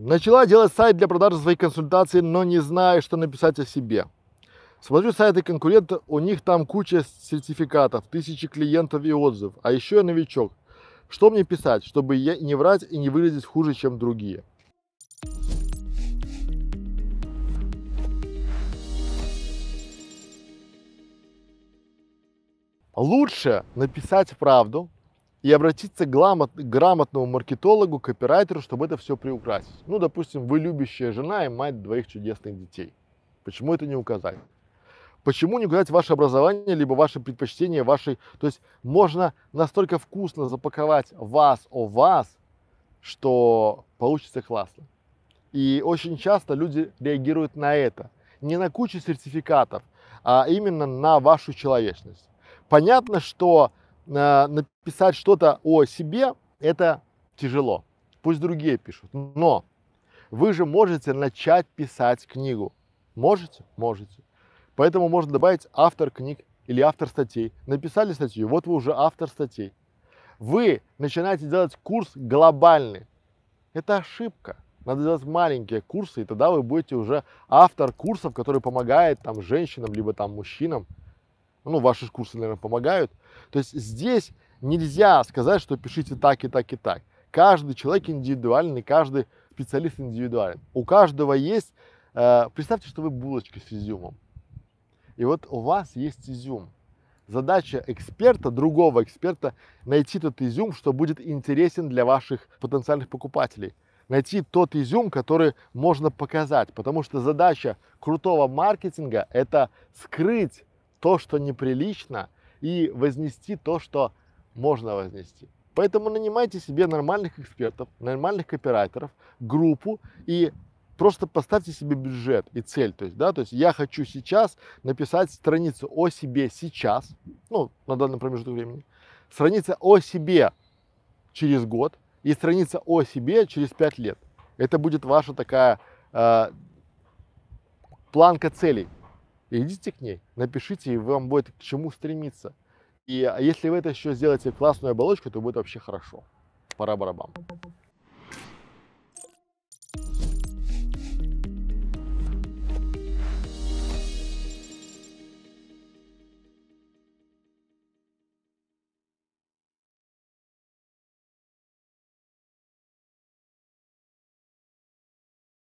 Начала делать сайт для продажи своих консультаций, но не знаю, что написать о себе. Смотрю сайты конкурентов, у них там куча сертификатов, тысячи клиентов и отзывов, а еще я новичок. Что мне писать, чтобы я не врать и не выглядеть хуже, чем другие? Лучше написать правду, и обратиться к грамотному маркетологу, копирайтеру, чтобы это все приукрасить. Ну, допустим, вы любящая жена и мать двоих чудесных детей. Почему это не указать? Почему не указать ваше образование, либо ваши предпочтения, ваши, То есть можно настолько вкусно запаковать вас о вас, что получится классно. И очень часто люди реагируют на это. Не на кучу сертификатов, а именно на вашу человечность. Понятно, что э, написать что-то о себе, это тяжело. Пусть другие пишут. Но вы же можете начать писать книгу. Можете? Можете. Поэтому можно добавить автор книг или автор статей. Написали статью, вот вы уже автор статей. Вы начинаете делать курс глобальный. Это ошибка. Надо делать маленькие курсы, и тогда вы будете уже автор курсов, который помогает там женщинам, либо там мужчинам ну, ваши курсы, наверное, помогают. То есть здесь нельзя сказать, что пишите так и так и так. Каждый человек индивидуальный, каждый специалист индивидуален. У каждого есть, э, представьте, что вы булочка с изюмом. И вот у вас есть изюм. Задача эксперта, другого эксперта, найти тот изюм, что будет интересен для ваших потенциальных покупателей. Найти тот изюм, который можно показать, потому что задача крутого маркетинга – это скрыть то, что неприлично, и вознести то, что можно вознести. Поэтому нанимайте себе нормальных экспертов, нормальных копирайтеров, группу и просто поставьте себе бюджет и цель. То есть, да, то есть я хочу сейчас написать страницу о себе сейчас, ну, на данный промежуток времени, страница о себе через год и страница о себе через пять лет. Это будет ваша такая э, планка целей идите к ней, напишите, и вам будет к чему стремиться. И а если вы это еще сделаете классную оболочку, то будет вообще хорошо. Пора барабан.